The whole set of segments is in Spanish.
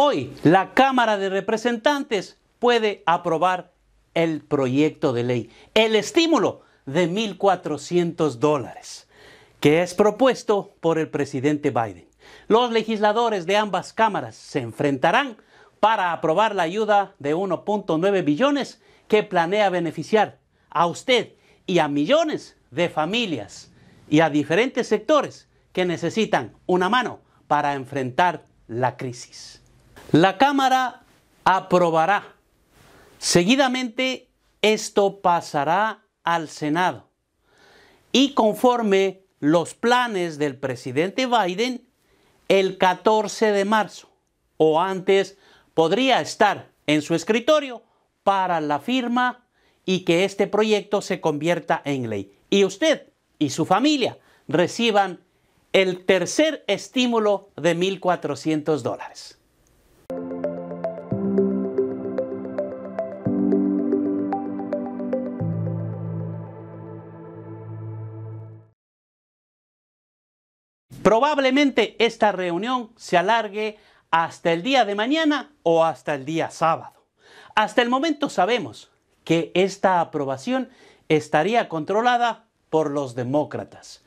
Hoy la Cámara de Representantes puede aprobar el proyecto de ley, el estímulo de 1.400 dólares, que es propuesto por el presidente Biden. Los legisladores de ambas cámaras se enfrentarán para aprobar la ayuda de 1.9 billones que planea beneficiar a usted y a millones de familias y a diferentes sectores que necesitan una mano para enfrentar la crisis. La Cámara aprobará. Seguidamente esto pasará al Senado. Y conforme los planes del presidente Biden, el 14 de marzo o antes podría estar en su escritorio para la firma y que este proyecto se convierta en ley. Y usted y su familia reciban el tercer estímulo de 1.400 dólares. Probablemente esta reunión se alargue hasta el día de mañana o hasta el día sábado. Hasta el momento sabemos que esta aprobación estaría controlada por los demócratas.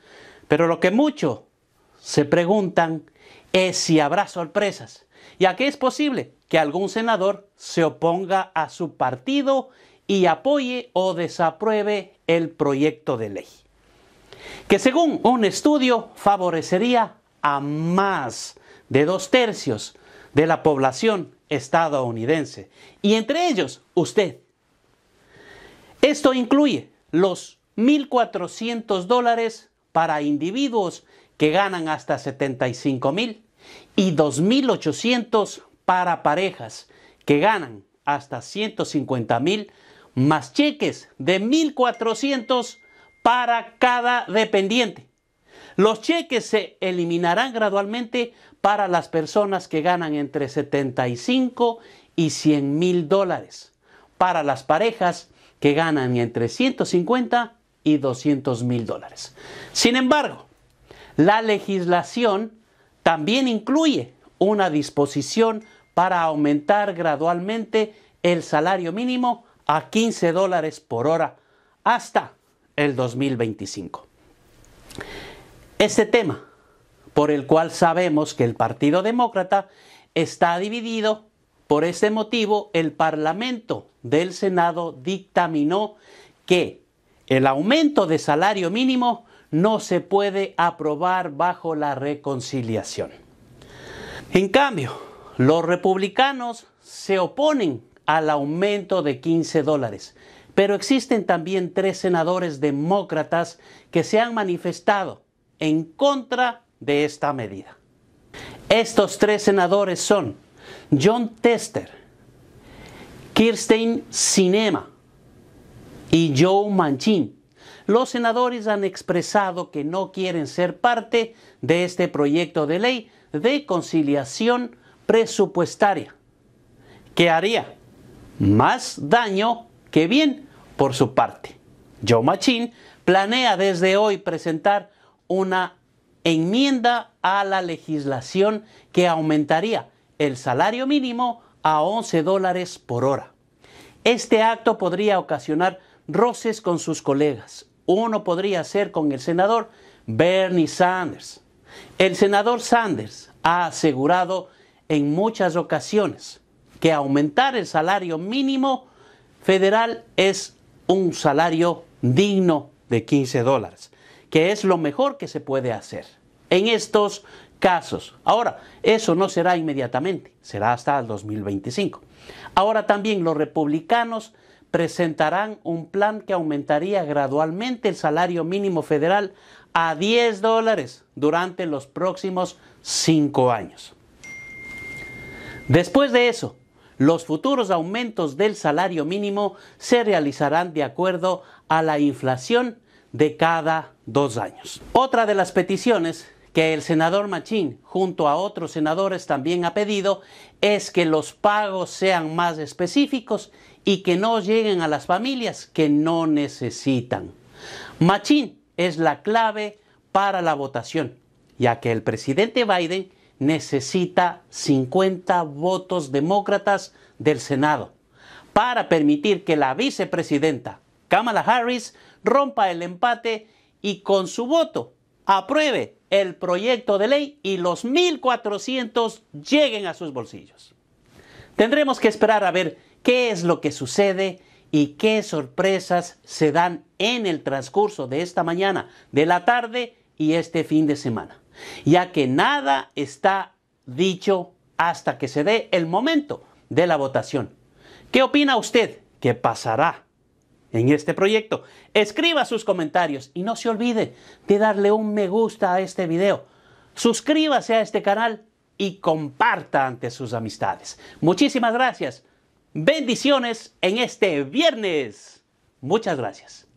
Pero lo que mucho se preguntan es si habrá sorpresas, ya que es posible que algún senador se oponga a su partido y apoye o desapruebe el proyecto de ley que según un estudio favorecería a más de dos tercios de la población estadounidense, y entre ellos usted. Esto incluye los 1.400 dólares para individuos que ganan hasta 75.000 y 2.800 para parejas que ganan hasta 150.000 más cheques de 1.400 para cada dependiente. Los cheques se eliminarán gradualmente para las personas que ganan entre 75 y 100 mil dólares, para las parejas que ganan entre 150 y 200 mil dólares. Sin embargo, la legislación también incluye una disposición para aumentar gradualmente el salario mínimo a 15 dólares por hora hasta el 2025. Este tema, por el cual sabemos que el Partido Demócrata está dividido, por este motivo el Parlamento del Senado dictaminó que el aumento de salario mínimo no se puede aprobar bajo la reconciliación. En cambio, los republicanos se oponen al aumento de 15 dólares, pero existen también tres senadores demócratas que se han manifestado en contra de esta medida. Estos tres senadores son John Tester, Kirsten Sinema y Joe Manchin. Los senadores han expresado que no quieren ser parte de este proyecto de ley de conciliación presupuestaria, que haría más daño que bien por su parte. Joe Machin planea desde hoy presentar una enmienda a la legislación que aumentaría el salario mínimo a 11 dólares por hora. Este acto podría ocasionar roces con sus colegas. Uno podría ser con el senador Bernie Sanders. El senador Sanders ha asegurado en muchas ocasiones que aumentar el salario mínimo federal es un salario digno de 15 dólares, que es lo mejor que se puede hacer en estos casos. Ahora, eso no será inmediatamente, será hasta el 2025. Ahora también los republicanos presentarán un plan que aumentaría gradualmente el salario mínimo federal a 10 dólares durante los próximos 5 años. Después de eso, los futuros aumentos del salario mínimo se realizarán de acuerdo a la inflación de cada dos años. Otra de las peticiones que el senador Machín, junto a otros senadores, también ha pedido es que los pagos sean más específicos y que no lleguen a las familias que no necesitan. Machín es la clave para la votación, ya que el presidente Biden necesita 50 votos demócratas del Senado para permitir que la vicepresidenta Kamala Harris rompa el empate y con su voto apruebe el proyecto de ley y los 1.400 lleguen a sus bolsillos. Tendremos que esperar a ver qué es lo que sucede y qué sorpresas se dan en el transcurso de esta mañana, de la tarde y este fin de semana ya que nada está dicho hasta que se dé el momento de la votación. ¿Qué opina usted que pasará en este proyecto? Escriba sus comentarios y no se olvide de darle un me gusta a este video. Suscríbase a este canal y comparta ante sus amistades. Muchísimas gracias. Bendiciones en este viernes. Muchas gracias.